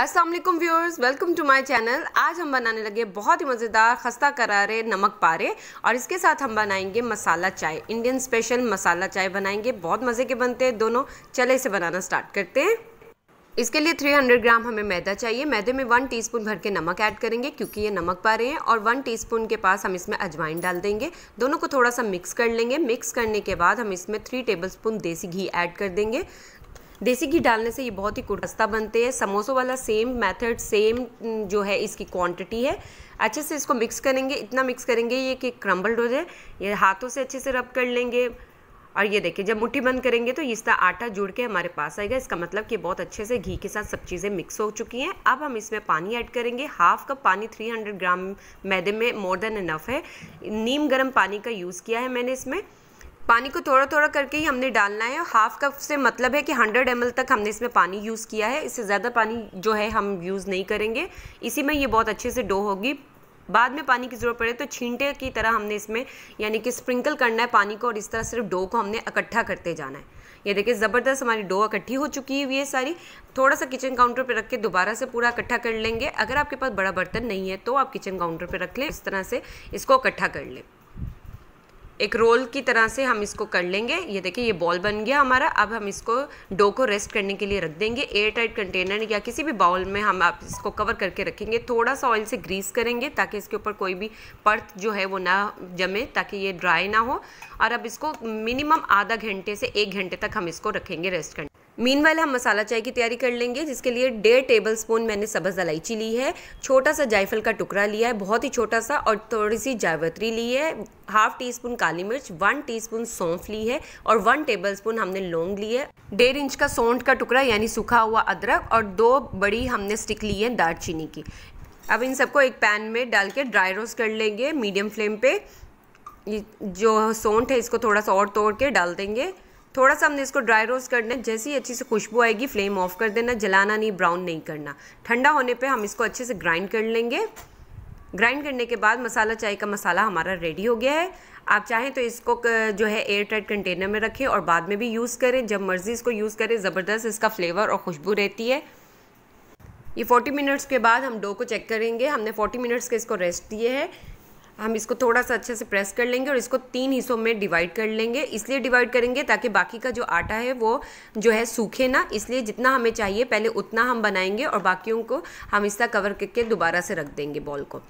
अस्सलाम वालेकुम viewers welcome to my channel आज हम बनाने लगे बहुत ही मज़ेदार खस्ता करारे नमक पारे और इसके साथ हम बनाएंगे मसाला चाय इंडियन स्पेशल मसाला चाय बनाएंगे बहुत मज़े के बनते हैं दोनों चले इसे बनाना स्टार्ट करते हैं इसके लिए 300 ग्राम हमें मैदा चाहिए मैदे में वन टीस्पून भर के नमक ऐड करेंगे क्योंकि ये नमक पा रहे हैं और वन टीस्पून के पास हम इसमें अजवाइन डाल देंगे दोनों को थोड़ा सा मिक्स कर लेंगे मिक्स करने के बाद हम इसमें थ्री टेबलस्पून देसी घी ऐड कर देंगे देसी घी डालने से ये बहुत ही कुटस्ता बनते हैं समोसों वाला सेम मेथड सेम जो है इसकी क्वांटिटी है अच्छे से इसको मिक्स करेंगे इतना मिक्स करेंगे ये कि क्रम्बल्ड हो जाए ये हाथों से अच्छे से रब कर लेंगे और ये देखिए जब मुट्ठी बंद करेंगे तो इस तरह आटा जुड़ के हमारे पास आएगा इसका मतलब कि बहुत अच्छे से घी के साथ सब चीज़ें मिक्स हो चुकी हैं अब हम इसमें पानी ऐड करेंगे हाफ कप पानी 300 ग्राम मैदे में मोर देन इनफ है नीम गर्म पानी का यूज़ किया है मैंने इसमें पानी को थोड़ा थोड़ा करके ही हमने डालना है हाफ कप से मतलब है कि 100 एम तक हमने इसमें पानी यूज़ किया है इससे ज़्यादा पानी जो है हम यूज़ नहीं करेंगे इसी में ये बहुत अच्छे से डो होगी बाद में पानी की ज़रूरत पड़े तो छींटे की तरह हमने इसमें यानी कि स्प्रिंकल करना है पानी को और इस तरह सिर्फ डो को हमने इकट्ठा करते जाना है ये देखिए ज़बरदस्त हमारी डो इकट्ठी हो चुकी हुई है सारी थोड़ा सा किचन काउंटर पर रख के दोबारा से पूरा इकट्ठा कर लेंगे अगर आपके पास बड़ा बर्तन नहीं है तो आप किचन काउंटर पर रख लें इस तरह से इसको इकट्ठा कर लें एक रोल की तरह से हम इसको कर लेंगे ये देखिए ये बॉल बन गया हमारा अब हम इसको डो को रेस्ट करने के लिए रख देंगे एयर टाइट कंटेनर या किसी भी बाउल में हम आप इसको कवर करके रखेंगे थोड़ा सा ऑयल से ग्रीस करेंगे ताकि इसके ऊपर कोई भी पर्थ जो है वो ना जमे ताकि ये ड्राई ना हो और अब इसको मिनिमम आधा घंटे से एक घंटे तक हम इसको रखेंगे रेस्ट करने मीन हम मसाला चाय की तैयारी कर लेंगे जिसके लिए डेढ़ टेबल स्पून मैंने सब्ज़ इलायची ली है छोटा सा जायफल का टुकड़ा लिया है बहुत ही छोटा सा और थोड़ी सी जावत्री ली है हाफ टी स्पून काली मिर्च वन टी स्पून सौंफ ली है और वन टेबल स्पून हमने लौंग ली है डेढ़ इंच का सौंठ का टुकड़ा यानी सूखा हुआ अदरक और दो बड़ी हमने स्टिक ली है दालचीनी की अब इन सबको एक पैन में डाल के ड्राई रोस्ट कर लेंगे मीडियम फ्लेम पे जो सौंठ है इसको थोड़ा सा और तोड़ के डाल देंगे थोड़ा सा हमने इसको ड्राई रोस्ट करना है जैसे ही अच्छी से खुशबू आएगी फ्लेम ऑफ कर देना जलाना नहीं ब्राउन नहीं करना ठंडा होने पर हम इसको अच्छे से ग्राइंड कर लेंगे ग्राइंड करने के बाद मसाला चाय का मसाला हमारा रेडी हो गया है आप चाहें तो इसको जो है एयर टाइट कंटेनर में रखें और बाद में भी यूज़ करें जब मर्ज़ी इसको यूज़ करें ज़बरदस्त इसका फ्लेवर और खुशबू रहती है ये 40 मिनट्स के बाद हम डो को चेक करेंगे हमने 40 मिनट्स के इसको रेस्ट दिए हैं हम इसको थोड़ा सा अच्छे से प्रेस कर लेंगे और इसको तीन हिस्सों में डिवाइड कर लेंगे इसलिए डिवाइड करेंगे ताकि बाकी का जो आटा है वो जो है सूखे ना इसलिए जितना हमें चाहिए पहले उतना हम बनाएंगे और बाकियों को हम इसका कवर करके दोबारा से रख देंगे बॉल को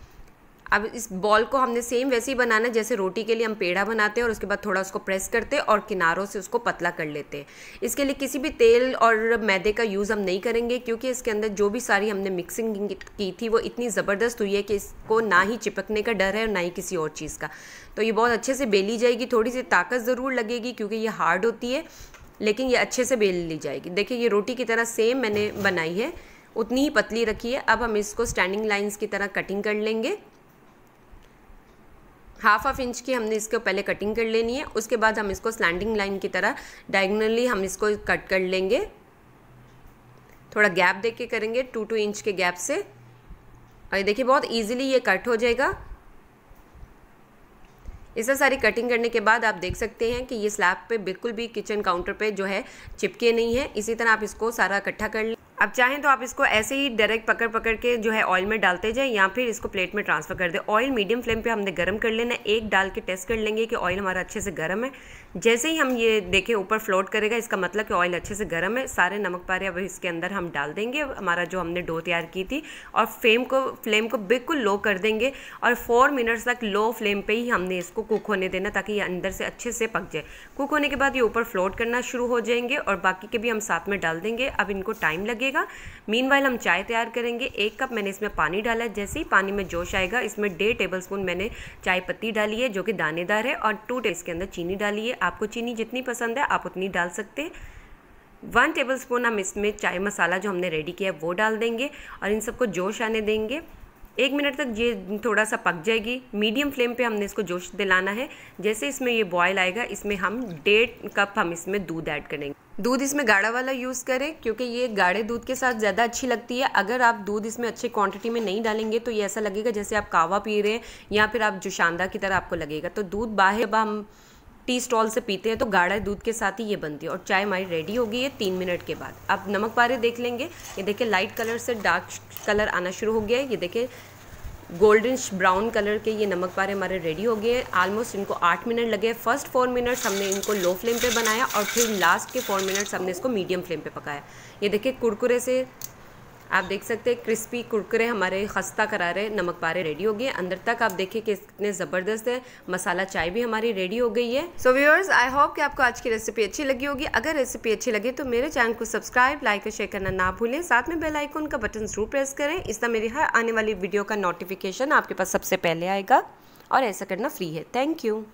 अब इस बॉल को हमने सेम वैसे ही बनाना जैसे रोटी के लिए हम पेड़ा बनाते हैं और उसके बाद थोड़ा उसको प्रेस करते हैं और किनारों से उसको पतला कर लेते हैं इसके लिए किसी भी तेल और मैदे का यूज़ हम नहीं करेंगे क्योंकि इसके अंदर जो भी सारी हमने मिक्सिंग की थी वो इतनी ज़बरदस्त हुई है कि इसको ना ही चिपकने का डर है और ना ही किसी और चीज़ का तो ये बहुत अच्छे से बेली जाएगी थोड़ी सी ताकत ज़रूर लगेगी क्योंकि ये हार्ड होती है लेकिन ये अच्छे से बेल ली जाएगी देखिए ये रोटी की तरह सेम मैंने बनाई है उतनी ही पतली रखी है अब हम इसको स्टैंडिंग लाइंस की तरह कटिंग कर लेंगे हाफ हाफ इंच की हमने इसको पहले कटिंग कर लेनी है उसके बाद हम इसको स्लैंडिंग लाइन की तरह डायगनली हम इसको कट कर लेंगे थोड़ा गैप देके करेंगे टू टू इंच के गैप से और देखिए बहुत इजीली ये कट हो जाएगा इसे सारी कटिंग करने के बाद आप देख सकते हैं कि ये स्लैब पे बिल्कुल भी किचन काउंटर पे जो है चिपके नहीं है इसी तरह आप इसको सारा इकट्ठा कर लें अब चाहें तो आप इसको ऐसे ही डायरेक्ट पकड़ पकड़ के जो है ऑयल में डालते जाएं या फिर इसको प्लेट में ट्रांसफ़र कर दें ऑयल मीडियम फ्लेम पे हमने गर्म कर लेना एक डाल के टेस्ट कर लेंगे कि ऑयल हमारा अच्छे से गर्म है जैसे ही हम ये देखें ऊपर फ्लोट करेगा इसका मतलब कि ऑयल अच्छे से गर्म है सारे नमक पारे अब इसके अंदर हम डाल देंगे हमारा जो हमने डो तैयार की थी और फ्लेम को फ्लेम को बिल्कुल लो कर देंगे और फोर मिनट्स तक लो फ्लेम पर ही हमने इसको कुक होने देना ताकि ये अंदर से अच्छे से पक जाए कुक होने के बाद ये ऊपर फ्लोट करना शुरू हो जाएंगे और बाकी के भी हम साथ में डाल देंगे अब इनको टाइम लगे लगेगा मीन हम चाय तैयार करेंगे एक कप मैंने इसमें पानी डाला है जैसे ही पानी में जोश आएगा इसमें डेढ़ टेबल स्पून मैंने चाय पत्ती डाली है जो कि दानेदार है और टू टेबल के अंदर चीनी डाली है आपको चीनी जितनी पसंद है आप उतनी डाल सकते हैं वन टेबल स्पून हम इसमें चाय मसाला जो हमने रेडी किया है वो डाल देंगे और इन सबको जोश आने देंगे एक मिनट तक ये थोड़ा सा पक जाएगी मीडियम फ्लेम पे हमने इसको जोश दिलाना है जैसे इसमें ये बॉयल आएगा इसमें हम डेढ़ कप हम इसमें दूध ऐड करेंगे दूध इसमें गाढ़ा वाला यूज़ करें क्योंकि ये गाढ़े दूध के साथ ज़्यादा अच्छी लगती है अगर आप दूध इसमें अच्छे क्वांटिटी में नहीं डालेंगे तो ये ऐसा लगेगा जैसे आप कावा पी रहे हैं या फिर आप जोशानदा की तरह आपको लगेगा तो दूध बाहे हम टी स्टॉल से पीते हैं तो गाढ़ा दूध के साथ ही ये बनती है और चाय हमारी रेडी होगी ये तीन मिनट के बाद आप नमक पारे देख लेंगे ये देखिए लाइट कलर से डार्क कलर आना शुरू हो गया है ये देखिए गोल्डन ब्राउन कलर के ये नमक पारे हमारे रेडी हो गए हैं आलमोस्ट इनको आठ मिनट लगे फर्स्ट फोर मिनट्स हमने इनको लो फ्लेम पे बनाया और फिर लास्ट के फोर मिनट्स हमने इसको मीडियम फ्लेम पे पकाया ये देखिए कुरकुरे से आप देख सकते हैं क्रिस्पी कुरकुरे हमारे खस्ता करारे नमक पारे रेडी हो गए अंदर तक आप देखें कि इतने ज़बरदस्त है मसाला चाय भी हमारी रेडी हो गई है सो व्यूअर्स आई होप कि आपको आज की रेसिपी अच्छी लगी होगी अगर रेसिपी अच्छी लगी तो मेरे चैनल को सब्सक्राइब लाइक और शेयर करना ना भूलें साथ में बेल का बटन ज़रूर प्रेस करें इस तरह मेरी हर आने वाली वीडियो का नोटिफिकेशन आपके पास सबसे पहले आएगा और ऐसा करना फ्री है थैंक यू